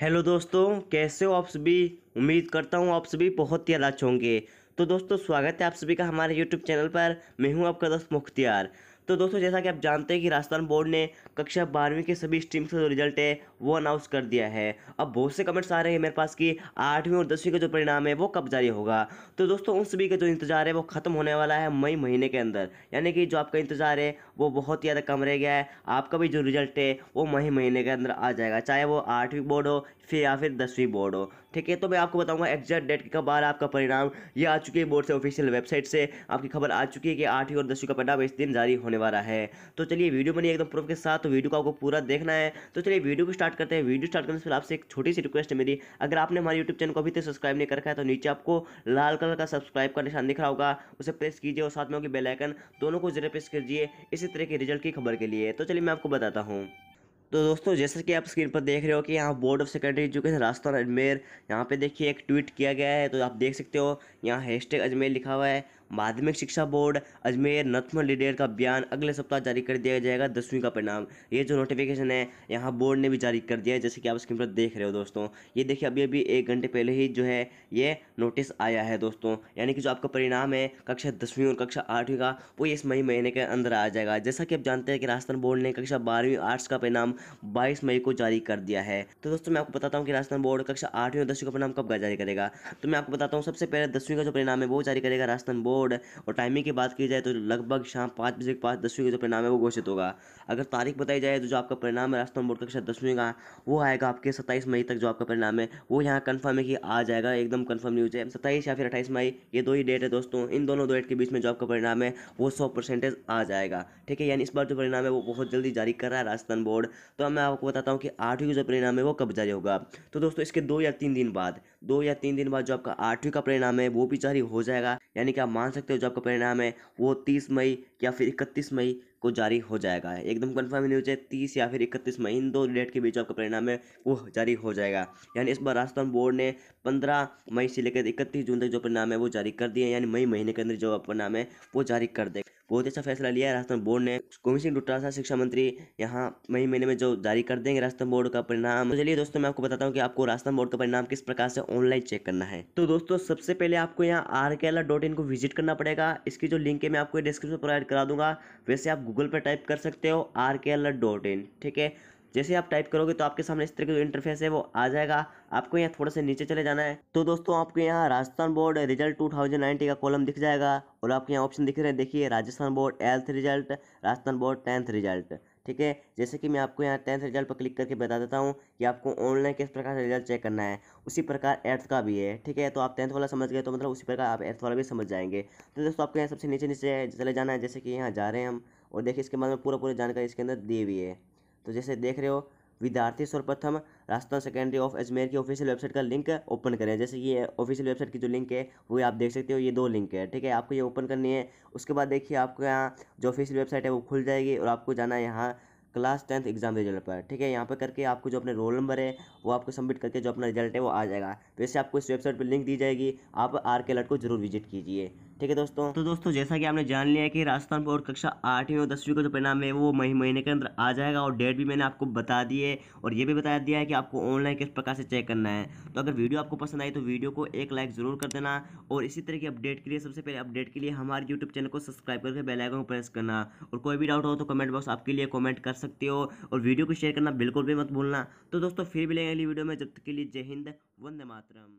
hello दोस्तों कैसे हो आप सभी उम्मीद करता हूँ आप सभी बहुत ही अच्छे होंगे तो दोस्तों स्वागत है आप सभी का हमारे यूट्यूब चैनल पर मैं हूँ आपका दोस्त मुख्तियार तो दोस्तों जैसा कि आप जानते हैं कि राजस्थान बोर्ड ने कक्षा बारहवीं के सभी स्ट्रीम्स का जो रिजल्ट है वो अनाउंस कर दिया है अब बहुत से कमेंट्स आ रहे हैं मेरे पास कि आठवीं और दसवीं का जो परिणाम है वो कब जारी होगा तो दोस्तों उन सभी का जो इंतजार है वो खत्म होने वाला है मई महीने के अंदर यानी कि जो आपका इंतजार है वो बहुत ही ज़्यादा कम रह गया है आपका भी जो रिजल्ट है वो मई महीने के अंदर आ जाएगा चाहे वो आठवीं बोर्ड हो फिर या फिर दसवीं बोर्ड हो ठीक है तो मैं आपको बताऊंगा एग्जैक्ट डेट कब आ रहा है आपका परिणाम ये आ चुकी है बोर्ड से ऑफिशियल वेबसाइट से आपकी खबर आ चुकी है कि आठवीं और दसवीं का परिणाम इस दिन जारी होने वाला है तो चलिए वीडियो बनी एकदम प्रूफ के साथ तो वीडियो को आपको पूरा देखना है तो चलिए वीडियो को स्टार्ट करते हैं वीडियो स्टार्ट करने से पहले आपसे एक छोटी सी रिक्वेस्ट है मेरी अगर आपने हमारे यूट्यूब चैनल को अभी तक सब्सक्राइब नहीं कर रखा है तो नीचे आपको लाल कलर का सब्सक्राइब का निशान दिख रहा होगा उसे प्रेस कीजिए और साथ में होगी बेलाइकन दोनों को जरूर प्रेस कीजिए इसी तरह के रिजल्ट की खबर के लिए तो चलिए मैं आपको बताता हूँ तो दोस्तों जैसा कि आप स्क्रीन पर देख रहे हो कि यहाँ board of secondary education Rajasthan Ajmer यहाँ पे देखिए एक ट्वीट किया गया है तो आप देख सकते हो यहाँ हैशटैग अजमेर लिखा हुआ है माध्यमिक शिक्षा बोर्ड अजमेर नथम लीडर का बयान अगले सप्ताह जारी कर दिया जाएगा दसवीं का परिणाम ये जो नोटिफिकेशन है यहाँ बोर्ड ने भी जारी कर दिया है जैसे कि आप स्क्रीन पर देख रहे हो दोस्तों ये देखिए अभी अभी एक घंटे पहले ही जो है ये नोटिस आया है दोस्तों यानी कि जो आपका परिणाम है कक्षा दसवीं और कक्षा आठवीं का वो इस मई महीने के अंदर आ जाएगा जैसा कि आप जानते हैं कि राजस्थान बोर्ड ने कक्षा बारहवीं आर्ट्स का परिणाम बाईस मई को जारी कर दिया है तो दोस्तों मैं आपको बताता हूँ कि राजस्थान बोर्ड कक्षा आठवीं और दसवीं का परिणाम कब जारी करेगा तो मैं आपको बताता हूँ सबसे पहले दसवीं का जो परिणाम है वो जारी करेगा राजस्थान बोर्ड और और टाइमिंग की बात की जाए तो लगभग शाम पाँच बजे के पास दसवीं का जो परिणाम है वो घोषित होगा अगर तारीख बताई जाए तो जो आपका परिणाम है राजस्थान बोर्ड कक्षा दसवीं का वो आएगा आपके सत्ताईस मई तक जो आपका परिणाम है वो यहाँ कन्फर्म है कि आ जाएगा एकदम कन्फर्म न्यूज़ है सत्ताईस या फिर अट्ठाईस मई ये दो ही डेट है दोस्तों इन दोनों डेट के बीच में जो आपका परिणाम है वो सौ परसेंटेज आ जाएगा ठीक है यानी इस बार जो परिणाम है वो बहुत जल्दी जारी कर रहा है राजस्थान बोर्ड तो मैं आपको बताता हूँ कि आठवीं का जो परिणाम है वो कब जारी होगा तो दोस्तों इसके दो या तीन दिन बाद दो या तीन दिन बाद जो आपका आठवीं का परिणाम है वो भी जारी हो जाएगा यानी कि आप मान मान सकते हो जो आपका परिणाम है वो तीस मई या फिर इकतीस मई को जारी हो जाएगा एकदम कंफर्म न्यूज है तीस या फिर इकतीस मई इन दो डेट के बीच आपका परिणाम है वो जारी हो जाएगा यानी इस बार राजस्थान बोर्ड ने पंद्रह मई से लेकर इकतीस जून तक जो परिणाम है वो जारी कर दिए यानी मई महीने के अंदर जो परिणाम है वो जारी कर देगा बहुत अच्छा फैसला लिया है राजस्थान बोर्ड ने गोविंद सिंह डोटासा शिक्षा मंत्री यहाँ मई महीने में जो जारी कर देंगे राजस्थान बोर्ड का परिणाम तो चलिए दोस्तों मैं आपको बताता हूँ कि आपको राजस्थान बोर्ड का परिणाम किस प्रकार से ऑनलाइन चेक करना है तो दोस्तों सबसे पहले आपको यहाँ आर को विजिट करना पड़ेगा इसकी जो लिंक है मैं आपको डिस्क्रिप्शन प्रोवाइड करा दूंगा वैसे आप गूगल पर टाइप कर सकते हो आर ठीक है जैसे आप टाइप करोगे तो आपके सामने इस तरह का जो इंटरफेस है वो आ जाएगा आपको यहाँ थोड़ा सा नीचे चले जाना है तो दोस्तों आपको यहाँ राजस्थान बोर्ड रिजल्ट टू का कॉलम दिख जाएगा और आपके यहाँ ऑप्शन दिख रहे हैं देखिए राजस्थान बोर्ड एल्थ result Rajasthan board tenth result ठीक है जैसे कि मैं आपको यहाँ टेंथ रिजल्ट पर क्लिक करके बता देता हूँ कि आपको ऑनलाइन किस प्रकार से रिजल्ट चेक करना है उसी प्रकार एट्थ का भी है ठीक है तो आप टेंथ वाला समझ गए तो मतलब उसी प्रकार आप एट्थ वाला भी समझ जाएंगे तो दोस्तों आपको यहाँ सबसे नीचे नीचे चले जाना है जैसे कि यहाँ जा रहे हैं हम और देखिए इसके बाद में पूरा पूरी जानकारी इसके अंदर दी हुई है तो जैसे देख रहे हो विद्यार्थी सर्वप्रथम राजस्थान सेकेंडरी ऑफ अजमेर की ऑफिशियल वेबसाइट का लिंक ओपन करें जैसे ये ऑफिशियल वेबसाइट की जो लिंक है वो आप देख सकते हो ये दो लिंक है ठीक है आपको ये ओपन करनी है उसके बाद देखिए आपको यहाँ जो ऑफिशियल वेबसाइट है वो खुल जाएगी और आपको जाना है यहाँ क्लास टेंथ एग्जाम रिजल्ट पर ठीक है यहाँ पर करके आपको जो अपने रोल नंबर है वो आपको सबमिट करके जो अपना रिजल्ट है वो आ जाएगा वैसे तो आपको इस वेबसाइट पर लिंक दी जाएगी आप आर के अलर्ट को जरूर विजिट कीजिए ठीक है दोस्तों तो दोस्तों जैसा कि आपने जान लिया कि राजस्थान बोर्ड कक्षा आठवीं और दसवीं का जो परिणाम है वो मई महीने के अंदर आ जाएगा और डेट भी मैंने आपको बता दी है और ये भी बता दिया है कि आपको ऑनलाइन किस प्रकार से चेक करना है तो अगर वीडियो आपको पसंद आई तो वीडियो को एक लाइक ज़रूर कर देना और इसी तरह की अपडेट के लिए सबसे पहले अपडेट के लिए हमारे यूट्यूब चैनल को सब्सक्राइब करके बेलाइकन को प्रेस करना और कोई भी डाउट हो तो कमेंट बॉक्स आपके लिए कॉमेंट कर सकते हो और वीडियो को शेयर करना बिल्कुल भी मत भूलना तो दोस्तों फिर भी लेंगे अगली वीडियो में जब तक के लिए जय हिंद वंदे मातरम